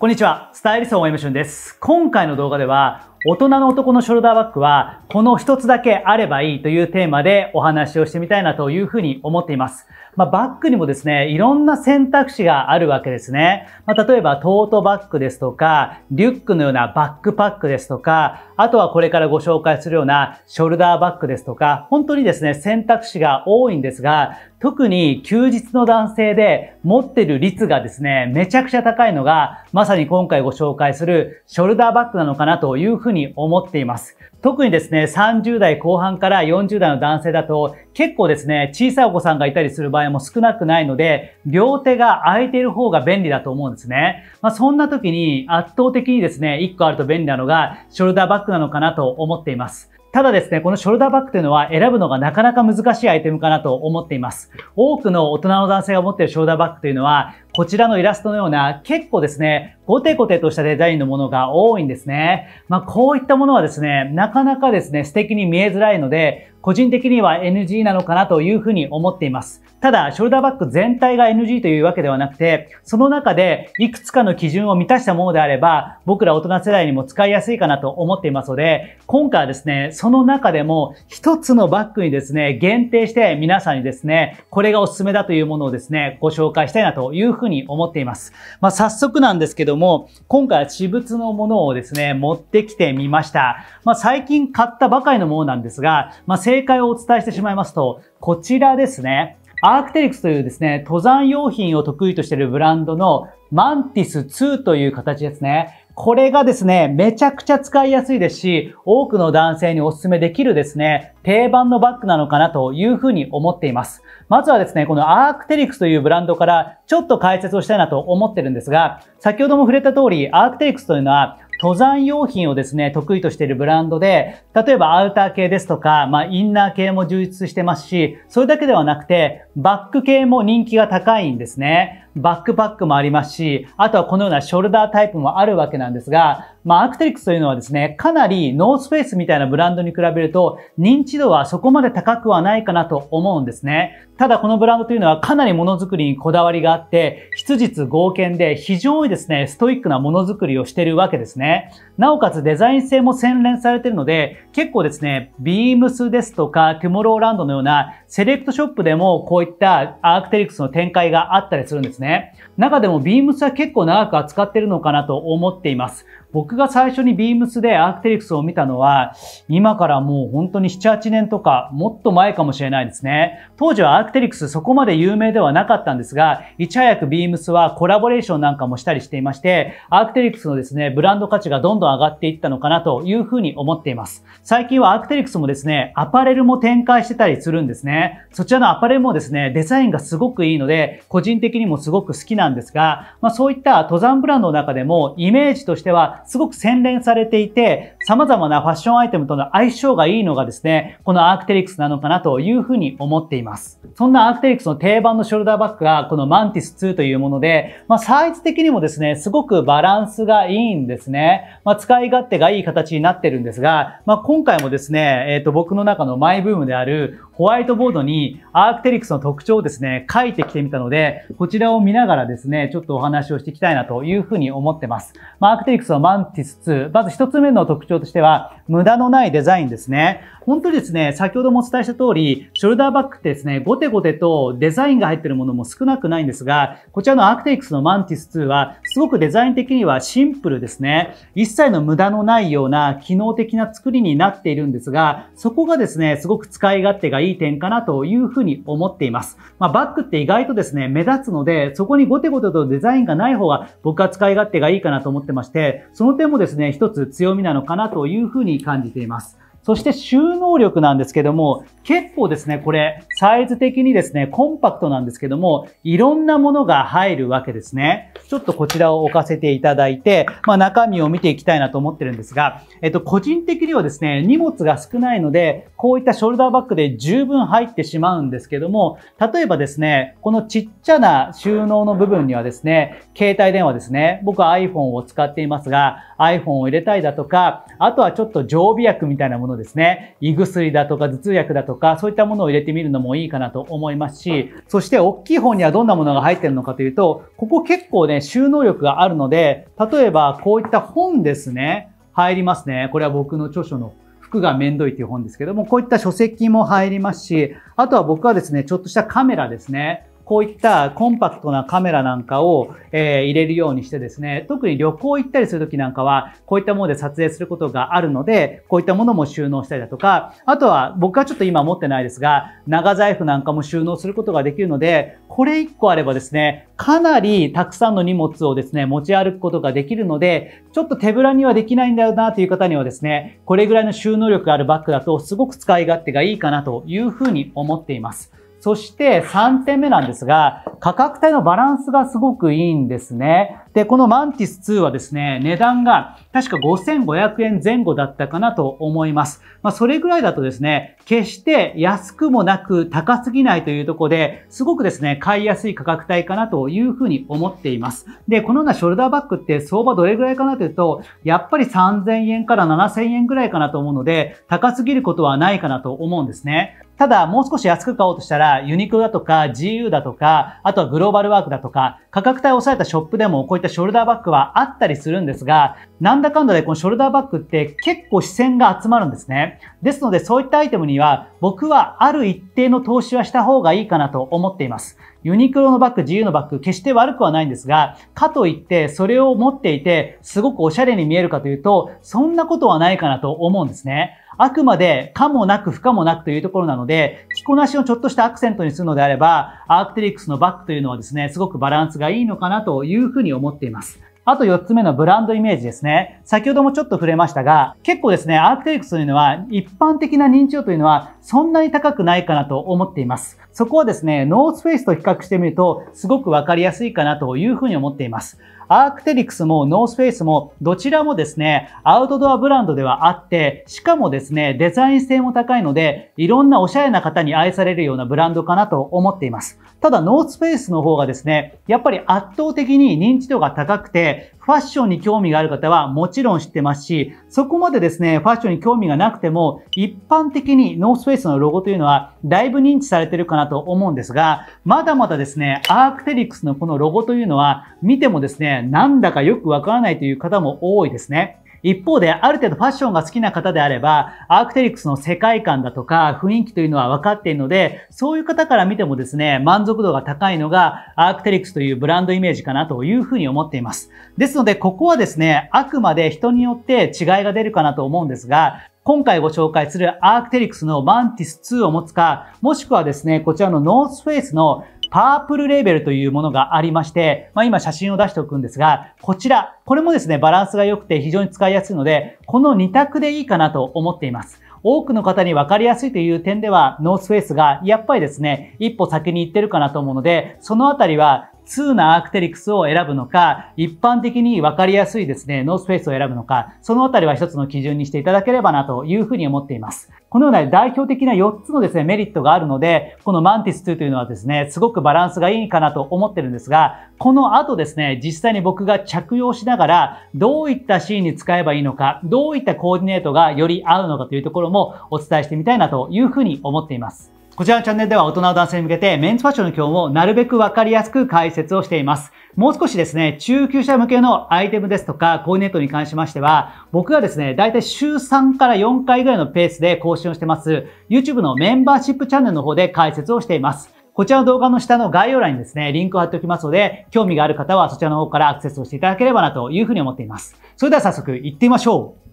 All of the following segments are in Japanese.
こんにちは。スタイリストの M 俊です。今回の動画では、大人の男のショルダーバッグは、この一つだけあればいいというテーマでお話をしてみたいなというふうに思っています。まあ、バッグにもですね、いろんな選択肢があるわけですね。まあ、例えば、トートバッグですとか、リュックのようなバックパックですとか、あとはこれからご紹介するようなショルダーバッグですとか、本当にですね、選択肢が多いんですが、特に休日の男性で持ってる率がですね、めちゃくちゃ高いのが、まさに今回ご紹介するショルダーバッグなのかなというふうに思っています。特にですね、30代後半から40代の男性だと、結構ですね、小さいお子さんがいたりする場合も少なくないので、両手が空いている方が便利だと思うんですね。まあ、そんな時に圧倒的にですね、1個あると便利なのが、ショルダーバッグなのかなと思っています。ただですね、このショルダーバッグというのは選ぶのがなかなか難しいアイテムかなと思っています。多くの大人の男性が持っているショルダーバッグというのは、こちらのイラストのような結構ですね、ゴテゴテとしたデザインのものが多いんですね。まあこういったものはですね、なかなかですね、素敵に見えづらいので、個人的には NG なのかなというふうに思っています。ただ、ショルダーバッグ全体が NG というわけではなくて、その中でいくつかの基準を満たしたものであれば、僕ら大人世代にも使いやすいかなと思っていますので、今回はですね、その中でも一つのバッグにですね、限定して皆さんにですね、これがおすすめだというものをですね、ご紹介したいなというふうにうに思っています。まあ、早速なんですけども、今回は私物のものをですね、持ってきてみました。まあ、最近買ったばかりのものなんですが、まあ、正解をお伝えしてしまいますと、こちらですね。アークテリクスというですね、登山用品を得意としているブランドのマンティス2という形ですね。これがですね、めちゃくちゃ使いやすいですし、多くの男性にお勧めできるですね、定番のバッグなのかなというふうに思っています。まずはですね、このアークテリクスというブランドからちょっと解説をしたいなと思ってるんですが、先ほども触れた通り、アークテリクスというのは登山用品をですね、得意としているブランドで、例えばアウター系ですとか、まあインナー系も充実してますし、それだけではなくて、バック系も人気が高いんですね。バックパックもありますし、あとはこのようなショルダータイプもあるわけなんですが、まあ、アクテリックスというのはですね、かなりノースペースみたいなブランドに比べると、認知度はそこまで高くはないかなと思うんですね。ただこのブランドというのはかなりものづくりにこだわりがあって、質実合見で非常にですね、ストイックなものづくりをしているわけですね。なおかつデザイン性も洗練されているので、結構ですね、ビームスですとか、トゥモローランドのようなセレクトショップでもこういったアークテリクスの展開があったりするんですですね。中でもビームスは結構長く扱ってるのかなと思っています。僕が最初にビームスでアークテリクスを見たのは、今からもう本当に7、8年とか、もっと前かもしれないですね。当時はアークテリクスそこまで有名ではなかったんですが、いち早くビームスはコラボレーションなんかもしたりしていまして、アークテリクスのですね、ブランド価値がどんどん上がっていったのかなというふうに思っています。最近はアークテリクスもですね、アパレルも展開してたりするんですね。そちらのアパレルもですね、デザインがすごくいいので、個人的にもすごく好きなんですが、まあそういった登山ブランドの中でもイメージとしてはすごく洗練されていて、様々なファッションアイテムとの相性がいいのがですね、このアークテリクスなのかなというふうに思っています。そんなアークテリクスの定番のショルダーバッグがこのマンティス2というもので、まあ、サイズ的にもですね、すごくバランスがいいんですね。まあ、使い勝手がいい形になってるんですが、まあ、今回もですね、えっ、ー、と、僕の中のマイブームであるホワイトボードにアークテリクスの特徴をですね、書いてきてみたので、こちらを見ながらですね、ちょっとお話をしていきたいなというふうに思ってます。アークテリクスのマンティス2、まず一つ目の特徴としては、無駄のないデザインですね。本当にですね、先ほどもお伝えした通り、ショルダーバッグってですね、ゴテゴテとデザインが入ってるものも少なくないんですが、こちらのアークテリクスのマンティス2は、すごくデザイン的にはシンプルですね。一切の無駄のないような機能的な作りになっているんですが、そこがですね、すごく使い勝手がいいいい点かなというふうに思っています。まあ、バッグって意外とですね、目立つので、そこにゴテゴテとデザインがない方が僕は使い勝手がいいかなと思ってまして、その点もですね、一つ強みなのかなというふうに感じています。そして収納力なんですけども、結構ですね、これ、サイズ的にですね、コンパクトなんですけども、いろんなものが入るわけですね。ちょっとこちらを置かせていただいて、まあ中身を見ていきたいなと思ってるんですが、えっと、個人的にはですね、荷物が少ないので、こういったショルダーバッグで十分入ってしまうんですけども、例えばですね、このちっちゃな収納の部分にはですね、携帯電話ですね、僕は iPhone を使っていますが、iPhone を入れたいだとか、あとはちょっと常備薬みたいなものですね、胃薬だとか頭痛薬だとか、そういったものを入れてみるのもいいかなと思いますし、そして大きい方にはどんなものが入ってるのかというと、ここ結構ね、収納力があるので、例えばこういった本ですね、入りますね。これは僕の著書の服がめんどいっていう本ですけども、こういった書籍も入りますし、あとは僕はですね、ちょっとしたカメラですね。こういったコンパクトなカメラなんかを、えー、入れるようにしてですね、特に旅行行ったりするときなんかは、こういったもので撮影することがあるので、こういったものも収納したりだとか、あとは僕はちょっと今持ってないですが、長財布なんかも収納することができるので、これ1個あればですね、かなりたくさんの荷物をですね、持ち歩くことができるので、ちょっと手ぶらにはできないんだよなという方にはですね、これぐらいの収納力があるバッグだとすごく使い勝手がいいかなというふうに思っています。そして3点目なんですが、価格帯のバランスがすごくいいんですね。で、このマンティス2はですね、値段が確か5500円前後だったかなと思います。まあ、それぐらいだとですね、決して安くもなく高すぎないというとこで、すごくですね、買いやすい価格帯かなというふうに思っています。で、このようなショルダーバッグって相場どれぐらいかなというと、やっぱり3000円から7000円ぐらいかなと思うので、高すぎることはないかなと思うんですね。ただ、もう少し安く買おうとしたら、ユニクロだとか、GU だとか、あとはグローバルワークだとか、価格帯を抑えたショップでもこういったったショルダーバッグはあったりするんですが、なんだかんだでこのショルダーバッグって結構視線が集まるんですね。ですのでそういったアイテムには僕はある一定の投資はした方がいいかなと思っています。ユニクロのバッグ、自由のバッグ、決して悪くはないんですが、かといってそれを持っていてすごくおしゃれに見えるかというと、そんなことはないかなと思うんですね。あくまで可もなく不可もなくというところなので、着こなしをちょっとしたアクセントにするのであれば、アークテリックスのバッグというのはですね、すごくバランスがいいのかなというふうに思っています。あと4つ目のブランドイメージですね。先ほどもちょっと触れましたが、結構ですね、アークテリクスというのは、一般的な認知度というのは、そんなに高くないかなと思っています。そこはですね、ノースフェイスと比較してみると、すごくわかりやすいかなというふうに思っています。アークテリクスもノースフェイスもどちらもですね、アウトドアブランドではあって、しかもですね、デザイン性も高いので、いろんなおしゃれな方に愛されるようなブランドかなと思っています。ただ、ノースフェイスの方がですね、やっぱり圧倒的に認知度が高くて、ファッションに興味がある方はもちろん知ってますし、そこまでですね、ファッションに興味がなくても、一般的にノースフェイスのロゴというのは、だいぶ認知されてるかなと思うんですが、まだまだですね、アークテリクスのこのロゴというのは、見てもですね、なんだかよくわからないという方も多いですね。一方で、ある程度ファッションが好きな方であれば、アークテリクスの世界観だとか雰囲気というのは分かっているので、そういう方から見てもですね、満足度が高いのが、アークテリクスというブランドイメージかなというふうに思っています。ですので、ここはですね、あくまで人によって違いが出るかなと思うんですが、今回ご紹介するアークテリクスのマンティス2を持つか、もしくはですね、こちらのノースフェイスのパープルレーベルというものがありまして、まあ、今写真を出しておくんですが、こちら、これもですね、バランスが良くて非常に使いやすいので、この2択でいいかなと思っています。多くの方に分かりやすいという点では、ノースフェイスがやっぱりですね、一歩先に行ってるかなと思うので、そのあたりは2なアークテリクスを選ぶのか、一般的に分かりやすいですね、ノースフェイスを選ぶのか、そのあたりは一つの基準にしていただければなというふうに思っています。このような代表的な4つのですね、メリットがあるので、このマンティス2というのはですね、すごくバランスがいいかなと思ってるんですが、この後ですね、実際に僕が着用しながら、どういったシーンに使えばいいのか、どういったコーディネートがより合うのかというところもお伝えしてみたいなというふうに思っています。こちらのチャンネルでは大人の男性に向けてメンズファッションの基本をなるべくわかりやすく解説をしています。もう少しですね、中級者向けのアイテムですとか、コーディネートに関しましては、僕がですね、だいたい週3から4回ぐらいのペースで更新をしてます、YouTube のメンバーシップチャンネルの方で解説をしています。こちらの動画の下の概要欄にですね、リンクを貼っておきますので、興味がある方はそちらの方からアクセスをしていただければなというふうに思っています。それでは早速行ってみましょう。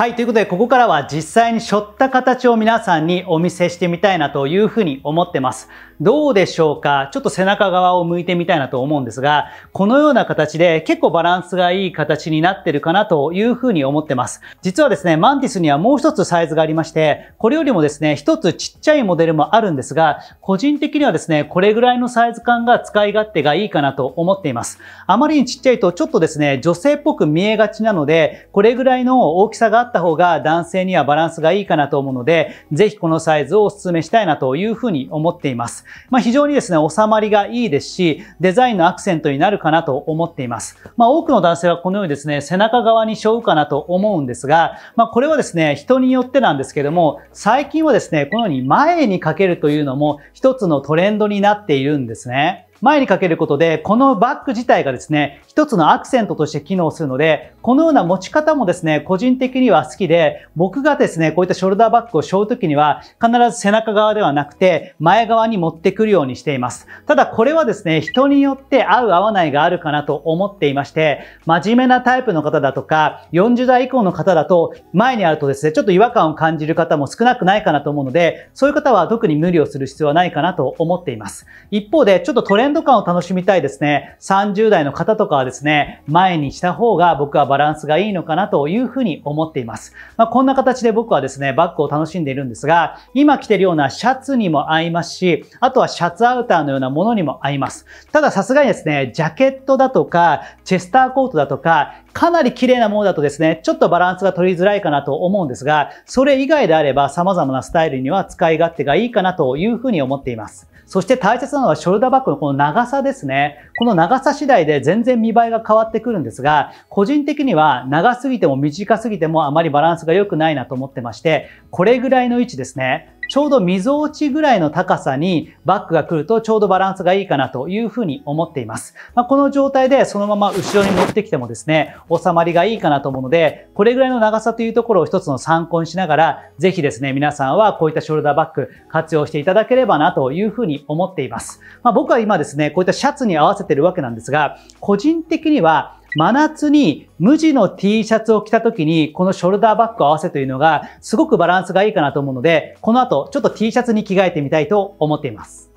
はい、ということで、ここからは実際に背負った形を皆さんにお見せしてみたいなというふうに思ってます。どうでしょうかちょっと背中側を向いてみたいなと思うんですが、このような形で結構バランスがいい形になってるかなというふうに思ってます。実はですね、マンティスにはもう一つサイズがありまして、これよりもですね、一つちっちゃいモデルもあるんですが、個人的にはですね、これぐらいのサイズ感が使い勝手がいいかなと思っています。あまりにちっちゃいとちょっとですね、女性っぽく見えがちなので、これぐらいの大きさがあった方が男性にはバランスがいいかなと思うので、ぜひこのサイズをお勧めしたいなというふうに思っています。まあ、非常にですね、収まりがいいですし、デザインのアクセントになるかなと思っています。まあ、多くの男性はこのようにですね、背中側に背負うかなと思うんですが、まあ、これはですね、人によってなんですけども、最近はですね、このように前にかけるというのも一つのトレンドになっているんですね。前にかけることで、このバッグ自体がですね、一つのアクセントとして機能するので、このような持ち方もですね、個人的には好きで、僕がですね、こういったショルダーバッグを背負うときには、必ず背中側ではなくて、前側に持ってくるようにしています。ただこれはですね、人によって合う合わないがあるかなと思っていまして、真面目なタイプの方だとか、40代以降の方だと、前にあるとですね、ちょっと違和感を感じる方も少なくないかなと思うので、そういう方は特に無理をする必要はないかなと思っています。一方で、ちょっとトレンンド感を楽しみたいですね。30代の方とかはですね、前にした方が僕はバランスがいいのかなというふうに思っています。まあ、こんな形で僕はですね、バッグを楽しんでいるんですが、今着てるようなシャツにも合いますし、あとはシャツアウターのようなものにも合います。たださすがにですね、ジャケットだとか、チェスターコートだとか、かなり綺麗なものだとですね、ちょっとバランスが取りづらいかなと思うんですが、それ以外であれば様々なスタイルには使い勝手がいいかなというふうに思っています。そして大切なのはショルダーバッグのこの長さですね。この長さ次第で全然見栄えが変わってくるんですが、個人的には長すぎても短すぎてもあまりバランスが良くないなと思ってまして、これぐらいの位置ですね。ちょうど溝落ちぐらいの高さにバックが来るとちょうどバランスがいいかなというふうに思っています。まあ、この状態でそのまま後ろに持ってきてもですね、収まりがいいかなと思うので、これぐらいの長さというところを一つの参考にしながら、ぜひですね、皆さんはこういったショルダーバッグ活用していただければなというふうに思っています。まあ、僕は今ですね、こういったシャツに合わせてるわけなんですが、個人的には真夏に無地の T シャツを着た時に、このショルダーバッグ合わせというのが、すごくバランスがいいかなと思うので、この後、ちょっと T シャツに着替えてみたいと思っています。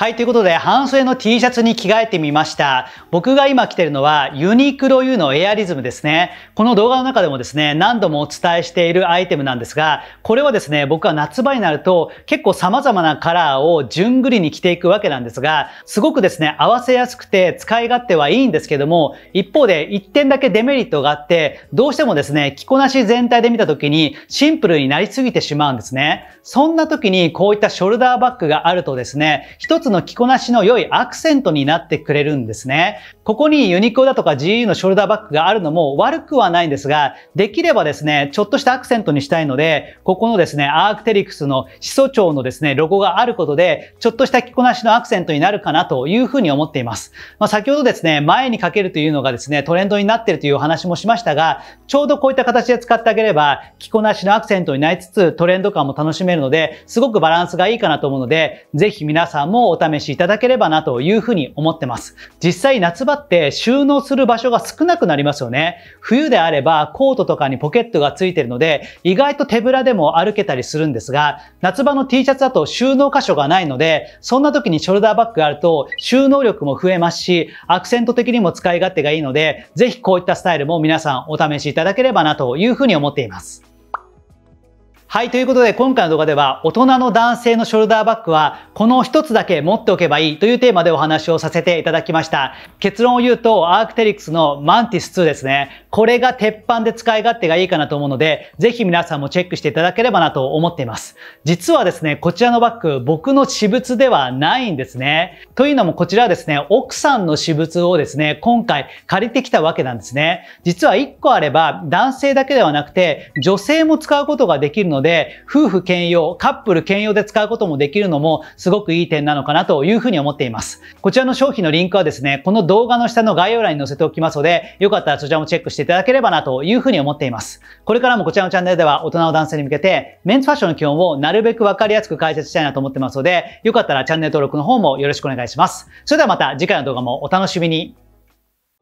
はい、ということで、半袖の T シャツに着替えてみました。僕が今着てるのは、ユニクロ U のエアリズムですね。この動画の中でもですね、何度もお伝えしているアイテムなんですが、これはですね、僕は夏場になると、結構様々なカラーを順繰りに着ていくわけなんですが、すごくですね、合わせやすくて使い勝手はいいんですけども、一方で一点だけデメリットがあって、どうしてもですね、着こなし全体で見た時にシンプルになりすぎてしまうんですね。そんな時にこういったショルダーバッグがあるとですね、一つツの着こなしの良いアクセントになってくれるんですね。ここにユニクロだとか GU のショルダーバッグがあるのも悪くはないんですが、できればですね、ちょっとしたアクセントにしたいので、ここのですね、アークテリクスの始祖帳のですね、ロゴがあることで、ちょっとした着こなしのアクセントになるかなというふうに思っています。まあ、先ほどですね、前にかけるというのがですね、トレンドになっているというお話もしましたが、ちょうどこういった形で使ってあげれば、着こなしのアクセントになりつつ、トレンド感も楽しめるので、すごくバランスがいいかなと思うので、ぜひ皆さんもおお試しいただければなというふうに思ってます。実際夏場って収納する場所が少なくなりますよね。冬であればコートとかにポケットがついてるので、意外と手ぶらでも歩けたりするんですが、夏場の T シャツだと収納箇所がないので、そんな時にショルダーバッグがあると収納力も増えますし、アクセント的にも使い勝手がいいので、ぜひこういったスタイルも皆さんお試しいただければなというふうに思っています。はい、ということで今回の動画では大人の男性のショルダーバッグはこの一つだけ持っておけばいいというテーマでお話をさせていただきました。結論を言うとアークテリクスのマンティス2ですね。これが鉄板で使い勝手がいいかなと思うので、ぜひ皆さんもチェックしていただければなと思っています。実はですね、こちらのバッグ僕の私物ではないんですね。というのもこちらはですね、奥さんの私物をですね、今回借りてきたわけなんですね。実は1個あれば男性だけではなくて女性も使うことができるのでので、夫婦兼用、カップル兼用で使うこともできるのもすごくいい点なのかなというふうに思っています。こちらの商品のリンクはですね、この動画の下の概要欄に載せておきますので、よかったらそちらもチェックしていただければなというふうに思っています。これからもこちらのチャンネルでは大人の男性に向けて、メンズファッションの基本をなるべくわかりやすく解説したいなと思ってますので、よかったらチャンネル登録の方もよろしくお願いします。それではまた次回の動画もお楽しみに。